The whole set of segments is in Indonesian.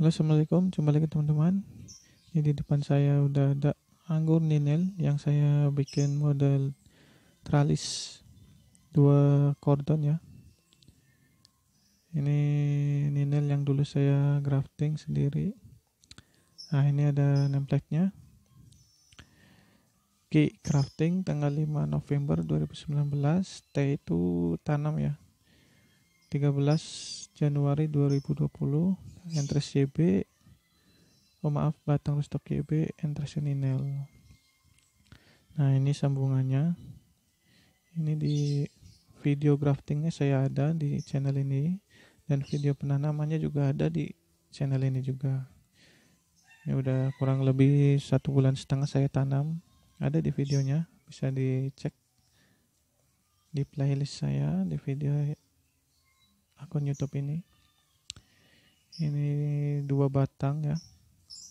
Halo assalamualaikum jumpa lagi teman-teman ini di depan saya udah ada anggur ninel yang saya bikin model tralis dua kordon ya ini ninel yang dulu saya grafting sendiri nah ini ada nempelnya. nya Crafting tanggal 5 November 2019 T itu tanam ya 13 Januari 2020 Entres JB oh maaf Batang Rustok JB Entres Ninel nah ini sambungannya ini di video graftingnya saya ada di channel ini dan video penanamannya juga ada di channel ini juga ini udah kurang lebih satu bulan setengah saya tanam ada di videonya bisa dicek di playlist saya di video akun YouTube ini ini dua batang ya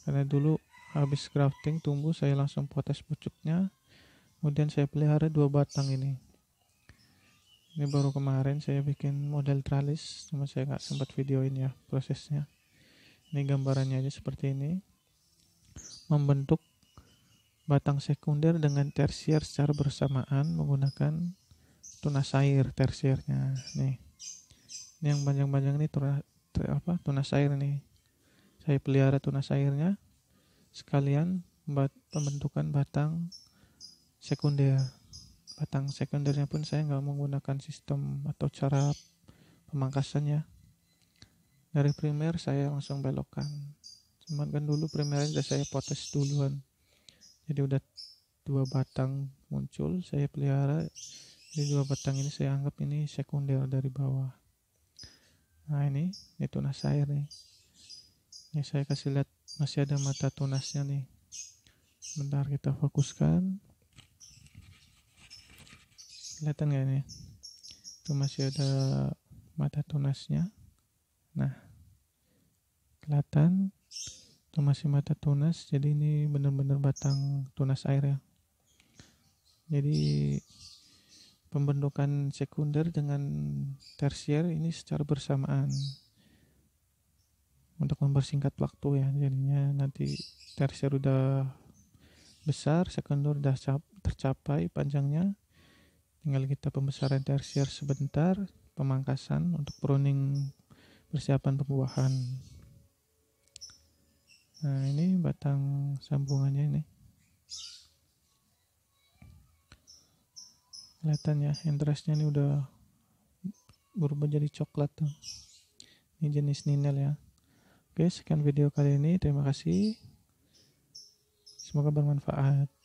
karena dulu habis crafting tumbuh saya langsung potes pucuknya kemudian saya pelihara dua batang ini ini baru kemarin saya bikin model tralis cuma saya nggak sempat videoin ya prosesnya ini gambarannya aja seperti ini membentuk batang sekunder dengan tersier secara bersamaan menggunakan tunas air tersiernya nih yang panjang-panjang ini tuna, apa tunas air nih saya pelihara tunas airnya sekalian bat, pembentukan batang sekunder batang sekundernya pun saya nggak menggunakan sistem atau cara pemangkasannya dari primer saya langsung belokkan cuman kan dulu primer sudah saya potes duluan jadi udah dua batang muncul saya pelihara jadi dua batang ini saya anggap ini sekunder dari bawah Nah ini, ini tunas air nih. Ini saya kasih lihat masih ada mata tunasnya nih. Bentar kita fokuskan. Kelihatan nggak ini? Itu masih ada mata tunasnya. Nah, kelihatan itu masih mata tunas. Jadi ini benar-benar batang tunas air ya. Jadi pembentukan sekunder dengan tersier ini secara bersamaan untuk mempersingkat waktu ya jadinya nanti tersier udah besar sekunder udah tercapai panjangnya tinggal kita pembesaran tersier sebentar pemangkasan untuk pruning persiapan pembuahan nah ini batang sambungannya ini kelihatan ya interestnya ini udah berubah jadi coklat tuh ini jenis ninel ya oke sekian video kali ini terima kasih semoga bermanfaat